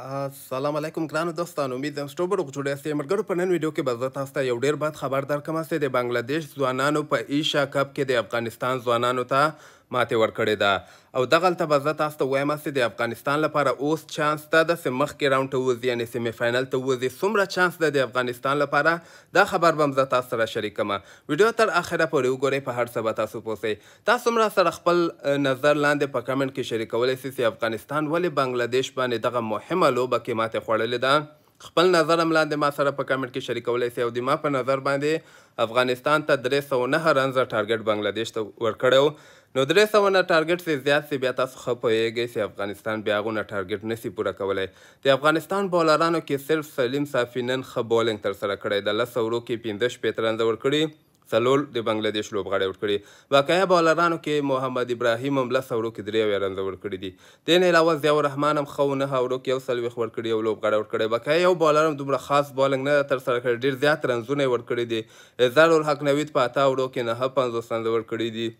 السلام علیکم ګران دوستانو امید زم سټوبر غوډه سي مرګرو په نن ویډیو کې به زه تاسو ته یو ډیر بد خبر درکم چې د بنگلاديش ځوانانو په ایشا کپ کې د افغانستان ځوانانو ته ماتې ورکړې ده او دغلته به زه تاسو ته وایم چې د افغانستان لپاره اوس چانس ده د مخکې راوند ته وځي یعنې سیمې فاینل ته وځي څومره چانس ده د افغانستان لپاره دا خبر به هم زه تاسو سره شریکم ویډیو تر اخره پورې وګورئ په هر څه به تاسو پوسئ تاسو هم سره خپل نظر لاندې په کمنټ کې شریکولی سئ چې افغانستان ولې بنګلادیش باندې دغه مهمه لوبه کې ماتې خوړلې ده خپل نظر هم لاندې ما سره په کمنټ کې شریکولی سئ او د ما په نظر باندې افغانستان ته درې سوه نهه رنزه ټارګټ بنګلادیش ته ورکړی و نو درې سوه نه ټارګټ سې زیات سي بیا تاسو ښه پوهیږئ چې افغانستان بیا هغونه ټارګټ نسي پوره کولی د افغانستان بولرانو کې صرف سلیم صافي نن ښه بولینګ ترسره کړی د لس اورو کې پنځه شپېته رنزه ورکړي څلور د بنگلاديش لوبغاړی اوټ کړي واقعي بالرانو کې محمد ابراهیم هم لس اورو کې درې اویا رنزه ورکړي دي دې نه علاوه ضیاء الرحمن هم ښه ونه اورو کې یو څلوېښت ورکړي او لوبغاړی اوټ کړی واقعي یو بالر هم دومره خاص بالنګ نه ترسره کړی ډېر زیات رنزونه یې ورکړي دي اظهار الحق نوید په اته اورو کې نهه پنځوس رنزه ورکړي دي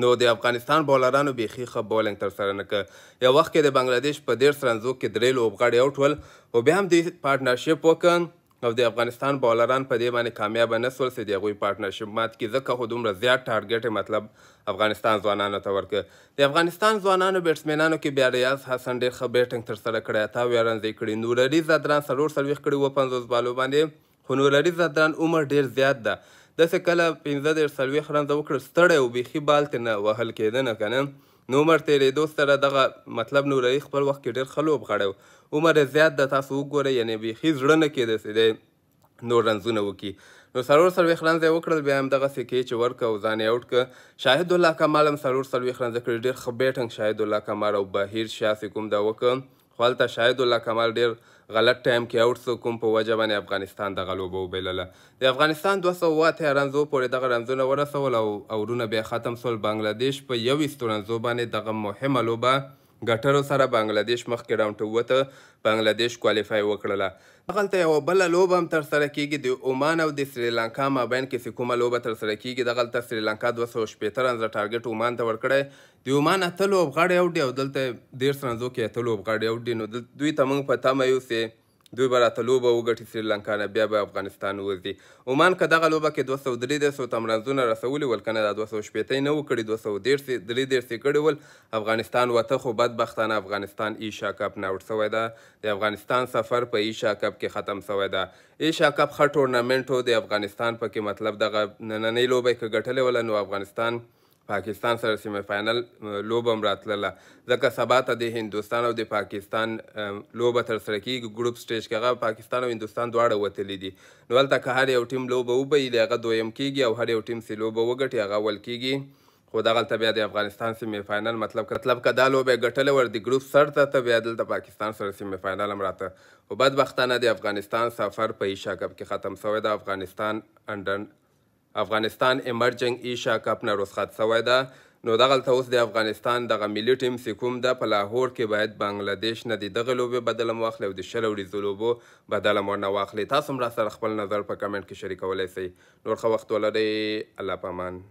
نو د افغانستان بولرانو بیخي ښه بولینګ ترسره نه کړ یو وخت کې د بنګلادیش په ډېر سرنزو کې درې لوبغاړي اوټ ول او بیا هم دوی پارټنرشپ وکړ او د افغانستان بالران په دې باندې کامیاب نه سول چې د هغوی پارټنرشپ مات کړي ځکه خو دومره زیات ټارګټ مطلب افغانستان ځوانانو ته ورکړ د افغانستان ځوانانو بیټسمینانو کې بیا ریاض حسن ډېر ښه بیټنګ ترسره کړی اتاوی رنځې کړي نورلي زدران څلور څلوېښت کړي وه پنځوس بالو باندې خو نورلي زدران عمر ډېر زیات ده داسې کله پنځه دېرش څلوېښت رنځه وکړل ستړی و بیخي بال ترې نه وهل کېده نه که نه نو عمر تیرېدو سره دغه مطلب نورالي خپل وخت کې ډېر ښه لوبغاړی و عمر زیات د تاسو وګورئ یعنې بیخي زړه نه کېده چې دی نور رنزونه وکړي نو څلور څلوېښت رنزه یې وکړل بیا هم دغسې کې چې ورکه او ځان یې اوټ کړه شاهد الله کمال هم څلور څلوېښت رنزه کړې ډېر ښه بیټنګ شاهد الله کمال او بهیر شاه چې کوم دا وکړه خو هلته شاهد الله کمال ډیر غلط ټایم کې اوټ سو کوم په وجه باندې افغانستان د غلوبه وبیلله د افغانستان 208 رنزو پورې دغه رنزونه ورسول او اورونه بیا ختم سول بنگلاديش په یو ستورنزو باندې دغه مهمه لوبه ګټرو سره بنگلاديش مخکې راوند ته وته بنگلاديش کوالیفای وکړله دغلته یوه بله لوبه هم ترسره کیږي د عمان او د سریلانکا مابین کې چې کومه لوبه ترسره کیږي دغلته سریلانکا دوه سوه شپېته رنزه ټارګټ عمان ته ورکړی د عمان اته لوبغاړي اوډي او دلته دېرش رنزو کې اته لوبغاړي اوډي نو دوی ته موږ په تمه یو چې دوی به راته لوبه وګټي سریلانکا نه بیا به افغانستان وځي عمان که دغه لوبه کې دوه سوه درې دیرش تمرینځونه رسولي ول که نه دا دوه سوه شپېته یې نه وو کړي دوه سوه دېرش درې دېرش یې کړي ول افغانستان وته خو بدبختانه افغانستان ایشا کپ نه اوټ سوی ده د افغانستان سفر په ایشا کپ کې ختم سوی ده ایشا کپ ښه ټورنامنټ و د افغانستان پکې مطلب دغه نننۍ لوبه یې که ګټلې وله نو افغانستان پاکستان سره سیمه فاینل لوبه هم راتلله ځکه سبا ته د هندوستان او د پاکستان لوبه ترسره کیږي ګروپ سټیج کې هغه پاکستان او هندوستان دواړه وتلي دي نو هلته که هر یو ټیم لوبه وبایلي هغه دویم کیږي او هر یو ټیم سې لوبه وګټي هغه اول کیږي خو دغلته بیا د افغانستان سیمې فاینل مطلب که مطلب که دا لوبه ګټلې ور د ګروپ سر ته ته بیا دلته پاکستان سره سیمې فاینل هم راته خو بدبختانه د افغانستان سفر په ایشا کپ کې ختم سوی د افغانستان انډر افغانستان ایمرجنګ ایشا کپ نه رخصت شوی ده نو دغلته اوس د افغانستان دغه ملي ټیم سکوم ده په لاهور کې باید بنگلاديش نه د دغه لوبې بدله مو واخلي او د شلو ورځو لوبو بدله مو نه واخلي تاسو هم را سره خپل نظر په کمنټ کې شریکولی سئ نور ښه وخت ولرئ الله پامان